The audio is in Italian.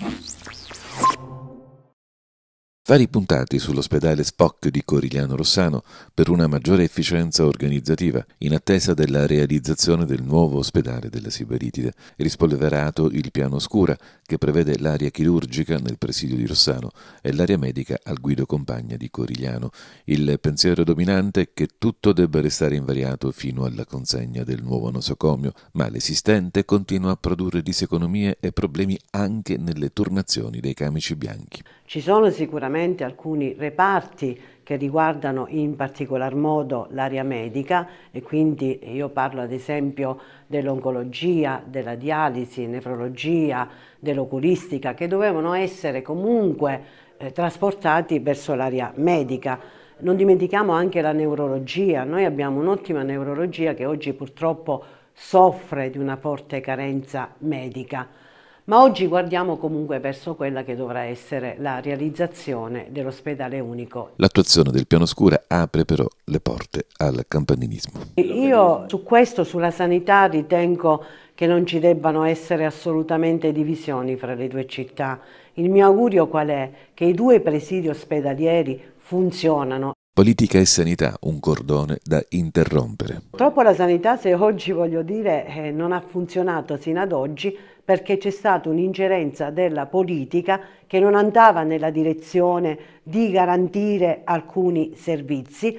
Thank you. Vari puntati sull'ospedale Spock di Corigliano Rossano per una maggiore efficienza organizzativa, in attesa della realizzazione del nuovo ospedale della Siberitide, rispolverato il piano Scura, che prevede l'area chirurgica nel presidio di Rossano e l'area medica al Guido Compagna di Corigliano. Il pensiero dominante è che tutto debba restare invariato fino alla consegna del nuovo nosocomio, ma l'esistente continua a produrre diseconomie e problemi anche nelle turnazioni dei camici bianchi. Ci sono sicuramente alcuni reparti che riguardano in particolar modo l'area medica e quindi io parlo ad esempio dell'oncologia, della dialisi, nefrologia, dell'oculistica che dovevano essere comunque eh, trasportati verso l'area medica. Non dimentichiamo anche la neurologia, noi abbiamo un'ottima neurologia che oggi purtroppo soffre di una forte carenza medica ma oggi guardiamo comunque verso quella che dovrà essere la realizzazione dell'ospedale unico. L'attuazione del piano scura apre però le porte al campanilismo. Io su questo, sulla sanità, ritengo che non ci debbano essere assolutamente divisioni fra le due città. Il mio augurio qual è? Che i due presidi ospedalieri funzionano. Politica e sanità, un cordone da interrompere. Purtroppo la sanità, se oggi voglio dire, eh, non ha funzionato sino ad oggi perché c'è stata un'ingerenza della politica che non andava nella direzione di garantire alcuni servizi.